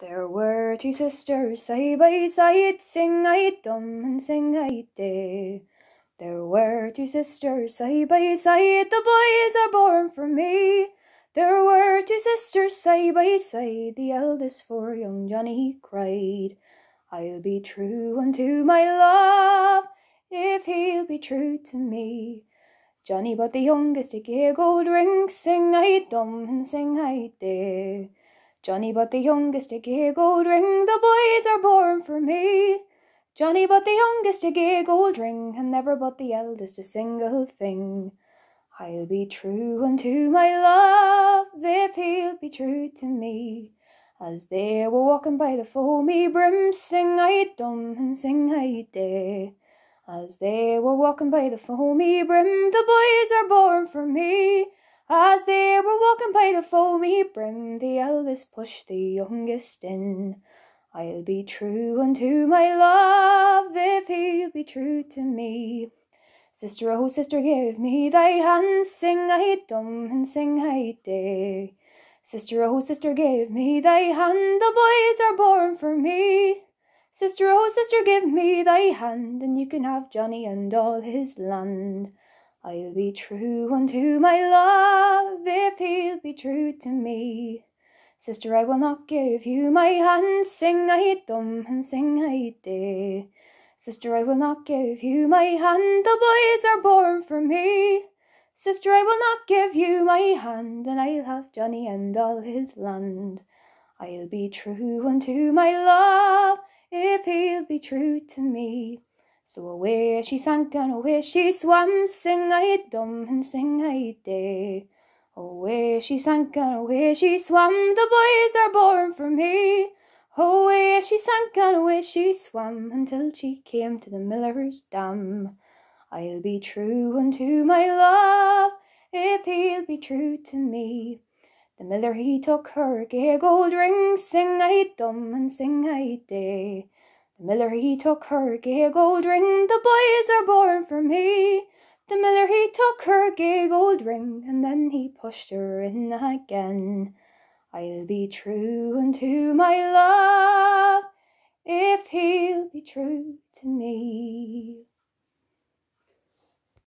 There were two sisters side by side, sing I dum and sing I day. There were two sisters side by side, the boys are born for me. There were two sisters side by side, the eldest for young Johnny cried. I'll be true unto my love, if he'll be true to me. Johnny but the youngest a gay gold ring, sing I dum and sing I day. Johnny but the youngest, a gay gold ring, the boys are born for me. Johnny but the youngest, a gay gold ring, and never but the eldest a single thing. I'll be true unto my love, if he'll be true to me. As they were walking by the foamy brim, sing I dum and sing I day. As they were walking by the foamy brim, the boys are born for me. As they were walking by the foamy brim, the eldest pushed the youngest in. I'll be true unto my love if he'll be true to me. Sister, oh sister, give me thy hand, sing I dumb and sing I day. Sister, oh sister, give me thy hand, the boys are born for me. Sister, oh sister, give me thy hand, and you can have Johnny and all his land. I'll be true unto my love if he'll be true to me. Sister, I will not give you my hand, sing I dumb and sing I day. Sister, I will not give you my hand, the boys are born for me. Sister, I will not give you my hand, and I'll have Johnny and all his land. I'll be true unto my love if he'll be true to me. So away she sank and away she swam, sing a dum and sing a day. Away she sank and away she swam, the boys are born for me. Away she sank and away she swam until she came to the miller's dam. I'll be true unto my love if he'll be true to me. The miller he took her gay gold ring, sing I dum and sing I day. The miller he took her, gay gold ring, the boys are born for me. The miller he took her, gay gold ring, and then he pushed her in again. I'll be true unto my love, if he'll be true to me.